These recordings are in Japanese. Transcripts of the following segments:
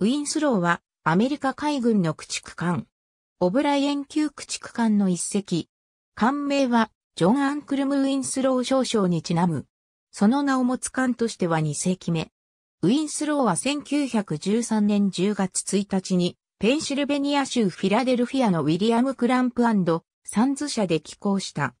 ウィンスローはアメリカ海軍の駆逐艦。オブライエン級駆逐艦の一隻。艦名はジョン・アンクルム・ウィンスロー少将にちなむ。その名を持つ艦としては2世紀目。ウィンスローは1913年10月1日にペンシルベニア州フィラデルフィアのウィリアム・クランプサンズ社で寄港した。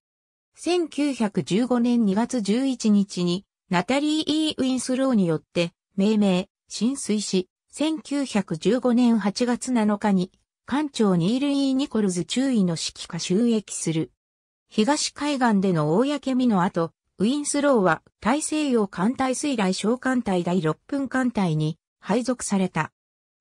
1915年2月11日にナタリー・イー・ウィンスローによって命名、浸水し、1915年8月7日に、艦長ニール・イー・ニコルズ中尉の指揮下収益する。東海岸での公見の後、ウィンスローは大西洋艦隊水雷小艦隊第6分艦隊に配属された。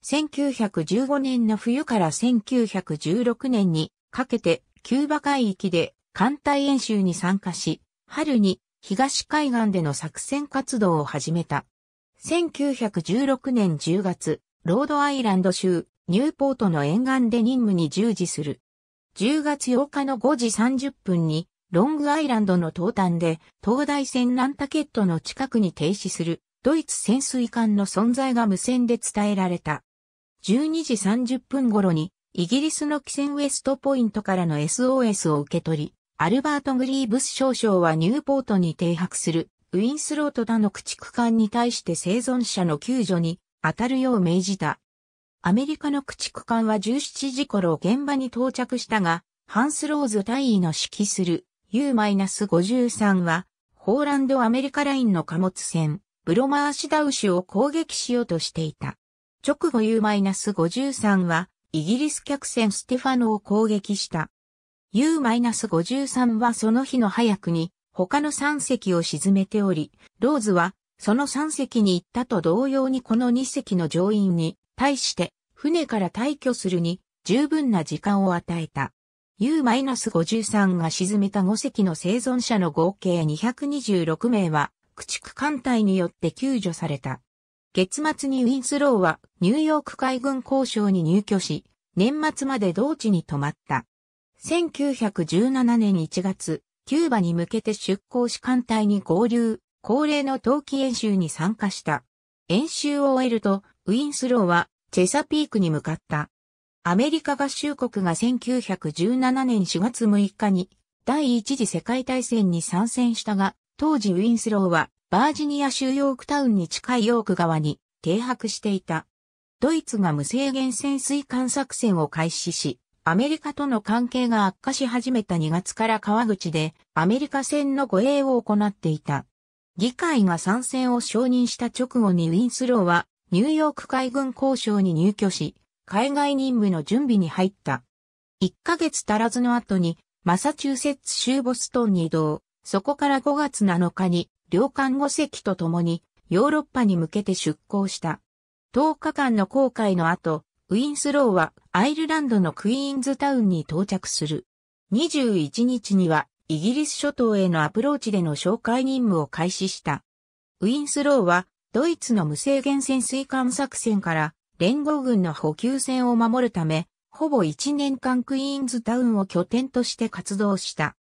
1915年の冬から1916年にかけてキューバ海域で艦隊演習に参加し、春に東海岸での作戦活動を始めた。1916年10月、ロードアイランド州、ニューポートの沿岸で任務に従事する。10月8日の5時30分に、ロングアイランドの東端で、東大船ランタケットの近くに停止する、ドイツ潜水艦の存在が無線で伝えられた。12時30分頃に、イギリスの汽船ウエストポイントからの SOS を受け取り、アルバート・グリーブス少将はニューポートに停泊するウィンスロートだの駆逐艦に対して生存者の救助に当たるよう命じた。アメリカの駆逐艦は17時頃現場に到着したが、ハンスローズ大尉の指揮する U-53 は、ホーランド・アメリカラインの貨物船、ブロマーシダウシを攻撃しようとしていた。直後 U-53 は、イギリス客船ステファノを攻撃した。U-53 はその日の早くに、他の3隻を沈めており、ローズはその3隻に行ったと同様にこの2隻の乗員に対して船から退去するに十分な時間を与えた。U-53 が沈めた5隻の生存者の合計226名は駆逐艦隊によって救助された。月末にウィンスローはニューヨーク海軍交渉に入居し、年末まで同地に泊まった。1917年1月、キューバに向けて出港し艦隊に合流、恒例の冬季演習に参加した。演習を終えると、ウィンスローはチェサピークに向かった。アメリカ合衆国が1917年4月6日に第一次世界大戦に参戦したが、当時ウィンスローはバージニア州ヨークタウンに近いヨーク側に停泊していた。ドイツが無制限潜水艦作戦を開始し、アメリカとの関係が悪化し始めた2月から川口でアメリカ船の護衛を行っていた。議会が参戦を承認した直後にウィンスローはニューヨーク海軍交渉に入居し、海外任務の準備に入った。1ヶ月足らずの後にマサチューセッツ州ボストンに移動、そこから5月7日に領艦5隻と共にヨーロッパに向けて出港した。10日間の航海の後、ウィンスローはアイルランドのクイーンズタウンに到着する。21日にはイギリス諸島へのアプローチでの紹介任務を開始した。ウィンスローはドイツの無制限潜水艦作戦から連合軍の補給船を守るため、ほぼ1年間クイーンズタウンを拠点として活動した。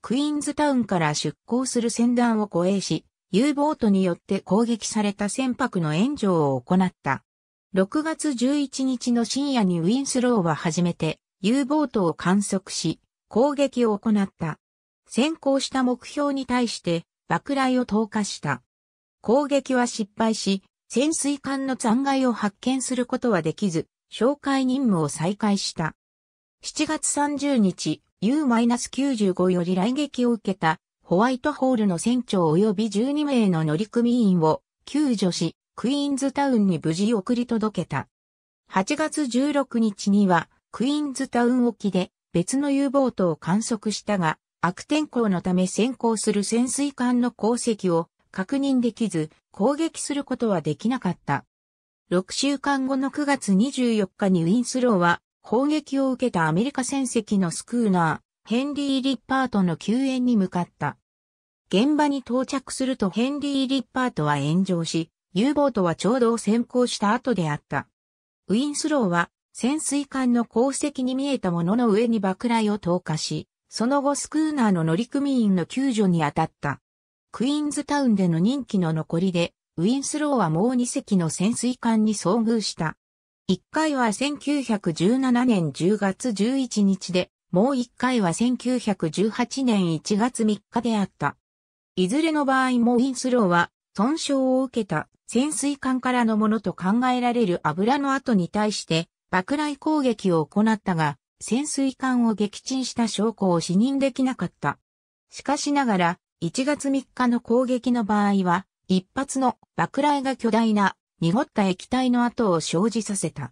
クイーンズタウンから出港する船団を護衛し、U ボートによって攻撃された船舶の援助を行った。6月11日の深夜にウィンスローは初めて U ボートを観測し、攻撃を行った。先行した目標に対して爆雷を投下した。攻撃は失敗し、潜水艦の残骸を発見することはできず、哨戒任務を再開した。7月30日、U-95 より来撃を受けたホワイトホールの船長及び12名の乗組員を救助し、クイーンズタウンに無事送り届けた。8月16日には、クイーンズタウン沖で別の U ボートを観測したが、悪天候のため先行する潜水艦の航跡を確認できず、攻撃することはできなかった。6週間後の9月24日にウィンスローは、砲撃を受けたアメリカ船籍のスクーナー、ヘンリー・リッパートの救援に向かった。現場に到着するとヘンリー・リッパートは炎上し、U ボートはちょうど先行した後であった。ウィンスローは潜水艦の航跡に見えたものの上に爆雷を投下し、その後スクーナーの乗組員の救助に当たった。クイーンズタウンでの任期の残りで、ウィンスローはもう2隻の潜水艦に遭遇した。1回は1917年10月11日で、もう1回は1918年1月3日であった。いずれの場合もウィンスローは損傷を受けた潜水艦からのものと考えられる油の跡に対して爆雷攻撃を行ったが、潜水艦を撃沈した証拠を視認できなかった。しかしながら、1月3日の攻撃の場合は、一発の爆雷が巨大な濁った液体の跡を生じさせた。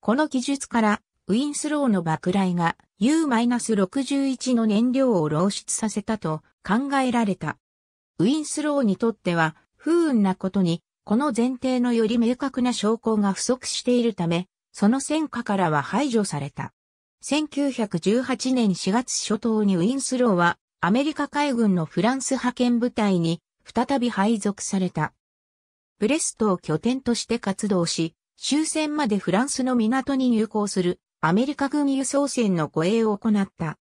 この記述から、ウィンスローの爆雷が U-61 の燃料を漏出させたと考えられた。ウィンスローにとっては不運なことに、この前提のより明確な証拠が不足しているため、その戦果からは排除された。1918年4月初頭にウィンスローは、アメリカ海軍のフランス派遣部隊に、再び配属された。ブレストを拠点として活動し、終戦までフランスの港に入港するアメリカ軍輸送船の護衛を行った。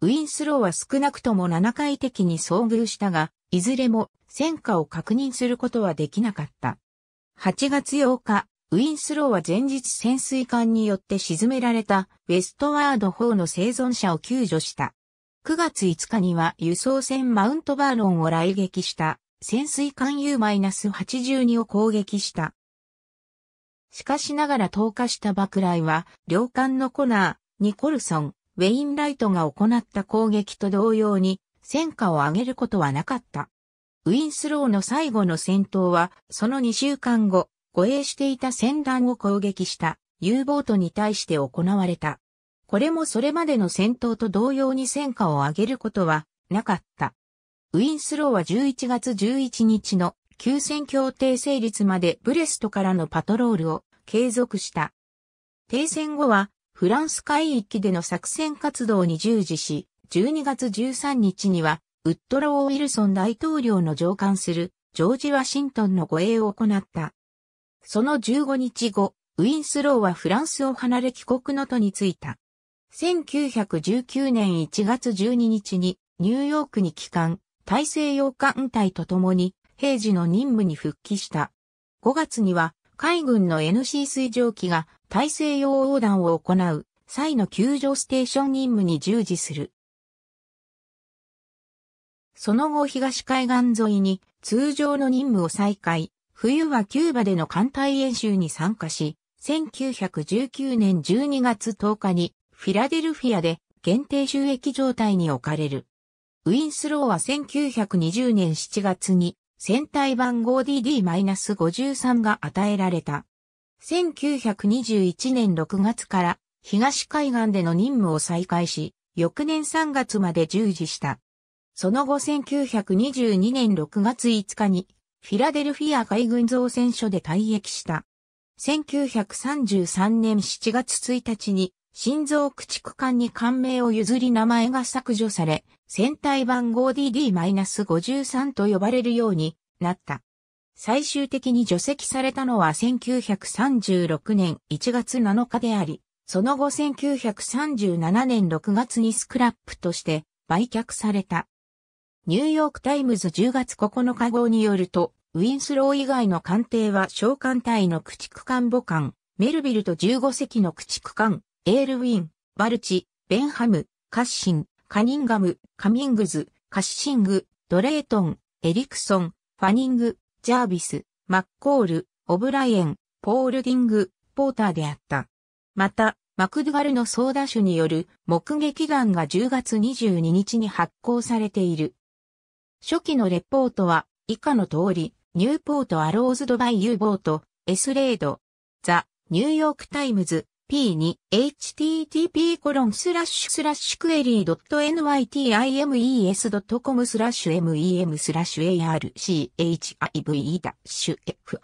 ウィンスローは少なくとも7回敵に遭遇したが、いずれも戦果を確認することはできなかった。8月8日、ウィンスローは前日潜水艦によって沈められたウェストワード4の生存者を救助した。9月5日には輸送船マウントバーロンを来撃した潜水艦 U-82 を攻撃した。しかしながら投下した爆雷は、両艦のコナー、ニコルソン、ウェインライトが行った攻撃と同様に、戦果を上げることはなかった。ウィンスローの最後の戦闘は、その2週間後、護衛していた船団を攻撃した U ボートに対して行われた。これもそれまでの戦闘と同様に戦果を上げることはなかった。ウィンスローは11月11日の休戦協定成立までブレストからのパトロールを継続した。停戦後はフランス海域での作戦活動に従事し、12月13日にはウッドロー・ウィルソン大統領の上官するジョージ・ワシントンの護衛を行った。その15日後、ウィンスローはフランスを離れ帰国の途に着いた。1919年1月12日にニューヨークに帰還、大西洋艦隊と共に平時の任務に復帰した。5月には海軍の NC 水蒸気が大西洋横断を行う際の救助ステーション任務に従事する。その後東海岸沿いに通常の任務を再開、冬はキューバでの艦隊演習に参加し、1919年12月10日にフィラデルフィアで限定収益状態に置かれる。ウィンスローは1920年7月に戦隊番号 DD-53 が与えられた。1921年6月から東海岸での任務を再開し、翌年3月まで従事した。その後1922年6月5日に、フィラデルフィア海軍造船所で退役した。1933年7月1日に、心臓駆逐艦に艦名を譲り名前が削除され、船体番号 DD-53 と呼ばれるようになった。最終的に除籍されたのは1936年1月7日であり、その後1937年6月にスクラップとして売却された。ニューヨークタイムズ10月9日号によると、ウィンスロー以外の艦艇は小艦隊の駆逐艦母艦、メルビルと15隻の駆逐艦、エールウィン、バルチ、ベンハム、カッシン、カニンガム、カミングズ、カッシング、ドレートン、エリクソン、ファニング、ジャービス、マッコール、オブライエン、ポールディング、ポーターであった。また、マクドゥガルの操舵手による目撃談が10月22日に発行されている。初期のレポートは以下の通り、ニューポートアローズドバイユーボート、S レード、ザ、ニューヨークタイムズ、P2、http コロンスラッシュスラッシュクエリー .nytimes.com スラッシュ mem スラッシュ archive free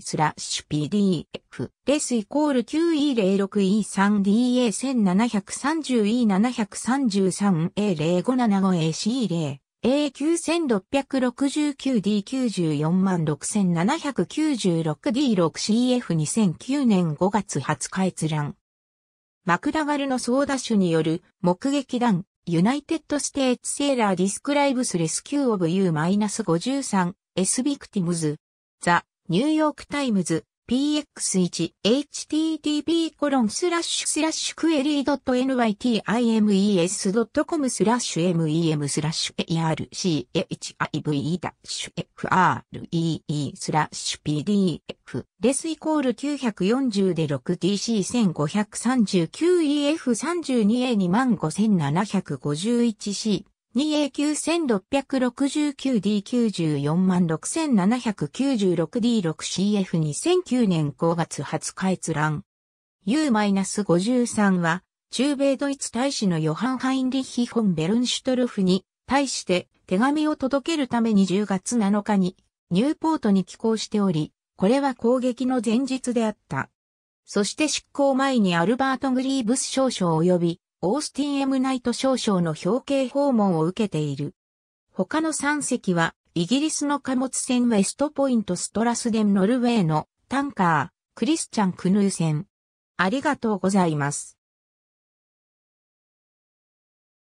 スラッシュ pdf レスイコール 9e06e3da1730e733a0575ac0 A9669D94696D6CF2009 年5月20日閲覧。マクダガルのソーダ種による目撃談、ユナイテッドステーツセーラーディスクライブスレスキューオブユ U-53 エスビクティムズ、ザ・ニューヨークタイムズ p x 1 h t t p コロンススララッッシシュュク q u ドット。n y t i m e s c o m スラッシュ mem スラッシュ archive-free スラッシュ pdf レスイコール940で 6dc1539ef32a25751c 2A9669D94679D6CF2009 年5月20日閲覧。U-53 は、中米ドイツ大使のヨハン・ハインリッヒ・フォン・ベルンシュトルフに対して手紙を届けるために10月7日にニューポートに寄港しており、これは攻撃の前日であった。そして執行前にアルバート・グリーブス少将及びオースティン・エム・ナイト少将の表敬訪問を受けている。他の3隻は、イギリスの貨物船ウェストポイントストラスデンノルウェーのタンカー、クリスチャン・クヌー船。ありがとうございます。